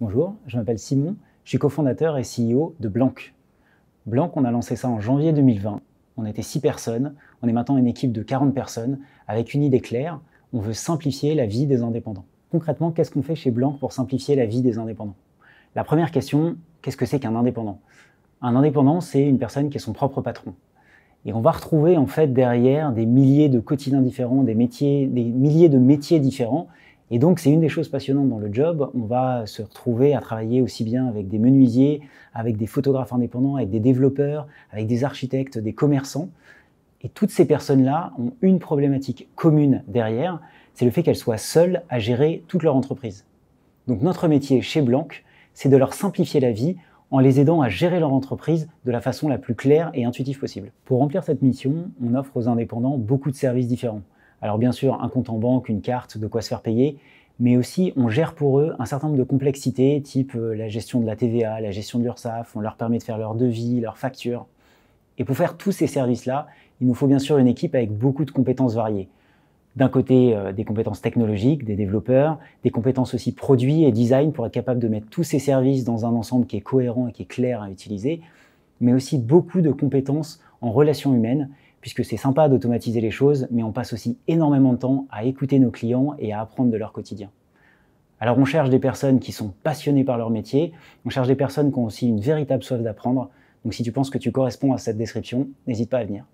Bonjour, je m'appelle Simon, je suis cofondateur et CEO de Blanc. Blanc, on a lancé ça en janvier 2020. On était 6 personnes, on est maintenant une équipe de 40 personnes avec une idée claire, on veut simplifier la vie des indépendants. Concrètement, qu'est-ce qu'on fait chez Blanc pour simplifier la vie des indépendants La première question, qu'est-ce que c'est qu'un indépendant Un indépendant, c'est une personne qui est son propre patron. Et on va retrouver en fait derrière des milliers de quotidiens différents, des métiers, des milliers de métiers différents et donc, c'est une des choses passionnantes dans le job. On va se retrouver à travailler aussi bien avec des menuisiers, avec des photographes indépendants, avec des développeurs, avec des architectes, des commerçants. Et toutes ces personnes-là ont une problématique commune derrière, c'est le fait qu'elles soient seules à gérer toute leur entreprise. Donc notre métier chez Blanc, c'est de leur simplifier la vie en les aidant à gérer leur entreprise de la façon la plus claire et intuitive possible. Pour remplir cette mission, on offre aux indépendants beaucoup de services différents. Alors bien sûr, un compte en banque, une carte, de quoi se faire payer, mais aussi on gère pour eux un certain nombre de complexités, type euh, la gestion de la TVA, la gestion de l'URSSAF, on leur permet de faire leurs devis, leurs factures. Et pour faire tous ces services-là, il nous faut bien sûr une équipe avec beaucoup de compétences variées. D'un côté, euh, des compétences technologiques, des développeurs, des compétences aussi produits et design pour être capable de mettre tous ces services dans un ensemble qui est cohérent et qui est clair à utiliser, mais aussi beaucoup de compétences en relations humaines puisque c'est sympa d'automatiser les choses, mais on passe aussi énormément de temps à écouter nos clients et à apprendre de leur quotidien. Alors on cherche des personnes qui sont passionnées par leur métier, on cherche des personnes qui ont aussi une véritable soif d'apprendre, donc si tu penses que tu corresponds à cette description, n'hésite pas à venir.